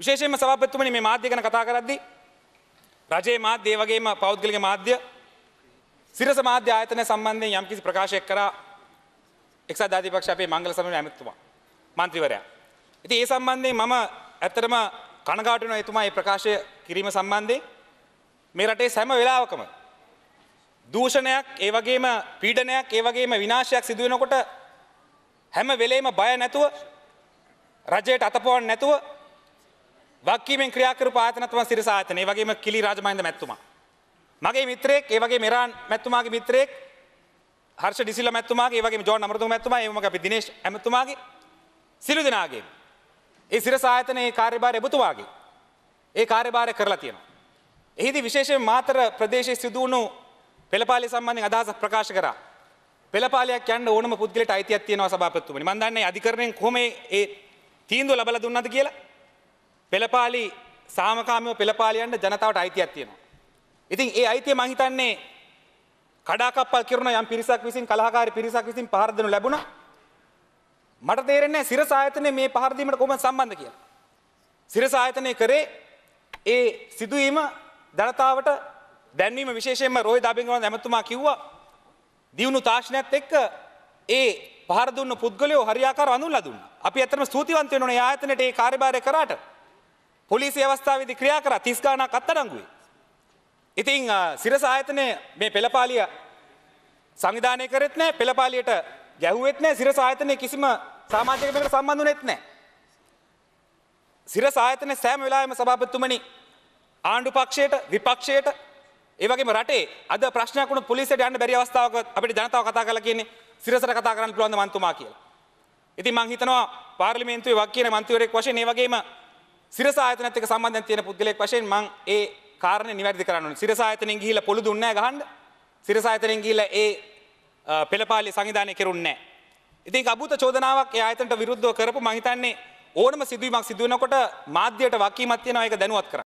විශේෂයෙන්ම සභාපතිතුමනි මේ මාධ්‍ය ගැන කතා කරද්දී රජයේ මාධ්‍ය ඒ වගේම පෞද්ගලික මාධ්‍ය සිරස මාධ්‍ය ආයතනය සම්බන්ධයෙන් යම්කිසි ප්‍රකාශයක් කරා එක්සත් ජාතිපක්ෂ අපේ මංගල සමරේ ඇමතිතුමා මන්ත්‍රීවරයා. ඉතින් ඒ සම්බන්ධයෙන් මම ඇත්තටම කනගාටු වෙනවා එතුමා මේ ප්‍රකාශය කිරීම සම්බන්ධයෙන් මේ රටේ හැම වෙලාවකම දූෂණයක් ඒ වගේම පීඩනයක් ඒ වගේම විනාශයක් සිදු වෙනකොට හැම වෙලේම බය නැතුව රජයට අතපොවන්න නැතුව වක්කීමෙන් ක්‍රියාකරු පාතනත්වන් සිරසාතනය වගේම කිලි රාජමයින්ද මැත්තුමා. මගේ මිත්‍රයෙක් ඒ වගේ මෙරාන් මැත්තුමාගේ මිත්‍රයෙක් හර්ෂ ඩිසිල මැත්තුමාගේ වගේ ජෝන් අමරතු මැත්තුමා ඒම අපි දිනේශ් ඇමතුමාගේ සිලු දෙනාගේ. ඒ සිරසායතනයේ කාර්යභාරය එබතුවාගේ. ඒ කාර්යභාරය කරලා තියෙනවා. එහිදී විශේෂයෙන් මාතර ප්‍රදේශයේ සිදු වුණු පෙළපාලිය සම්බන්ධයෙන් අදහසක් ප්‍රකාශ කරා. පෙළපාලියක් යන්න ඕනම පුද්ගලයට අයිතියක් තියෙනවා සභාපතිතුමනි. මම දන්නේ අධිකරණයෙන් කොහොම ඒ තීන්දුව ලබලා දුන්නද කියලා. පෙළපාලි සාමකාමෝ පෙළපාලියන්ට ජනතාවට අයිතියක් තියෙනවා. ඉතින් ඒ අයිතිය මං හිතන්නේ කඩාකප්පල් කරන යම් පිරිසක් විසින් කලහකාරී පිරිසක් විසින් පහර දෙනු ලැබුණා. මට තේරෙන්නේ සිරස ආයතනයේ මේ පහර දීමට කොහොමද සම්බන්ධ කියලා. සිරස ආයතනයේ කරේ ඒ සිදුවීම ජනතාවට දැන්වීම විශේෂයෙන්ම රෝහිත අබින්ගම ඇමතුමා කිව්වා දියුණු තාක්ෂණයත් එක්ක ඒ පහර දුන්න පුද්ගලයෝ හරියාකාරව අඳුන්ලා දුන්නා. අපි ඇත්තටම ස්තුතිවන්ත වෙනවා මේ ආයතනයේ මේ කාර්යභාරය කරාට. පොලිසි අවස්ථාවේදී ක්‍රියා කරා 30 ගණක් අත්අඩංගුයි. ඉතින් සිරස ආයතනයේ මේ පෙළපාලිය සංවිධානය කරෙත් නැහැ, පෙළපාලියට ගැහුවෙත් නැහැ, සිරස ආයතනයේ කිසිම සමාජික මේකට සම්බන්ධුනේත් නැහැ. සිරස ආයතනයේ සෑම වෙලාවෙම සභාපතිතුමනි ආණ්ඩු පක්ෂයට, විපක්ෂයට ඒ වගේම රටේ අද ප්‍රශ්නයක් වුණොත් පොලිසියට යන්න බැරි අවස්ථාවක අපිට ජනතාව කතා කරලා කියන්නේ සිරසට කතා කරන්න පුළුවන් ද මන්තුමා කියලා. ඉතින් මං හිතනවා පාර්ලිමේන්තුවේ වක් කියන මන්ත්‍රීවරයෙක් වශයෙන් ඒ වගේම සිරස ආයතනත් එක්ක සම්බන්ධයෙන් තියෙන පුද්ගලයෙක් වශයෙන් මම ඒ කාරණේ නිවැරදි කරන්න ඕනේ. සිරස ආයතනෙන් ගිහිල්ලා පොළු දුන්නේ නැහැ ගහන්න. සිරස ආයතනෙන් ගිහිල්ලා ඒ පෙළපාලි සංවිධානය කෙරුන්නේ නැහැ. ඉතින් අභූත චෝදනාවක් ඒ ආයතනට විරුද්ධව කරපු මම හිතන්නේ ඕනම සිදුවීමක් සිදු වෙනකොට මාධ්‍යයට වකීමක් තියෙනවා ඒක දැනුවත් කරන්න.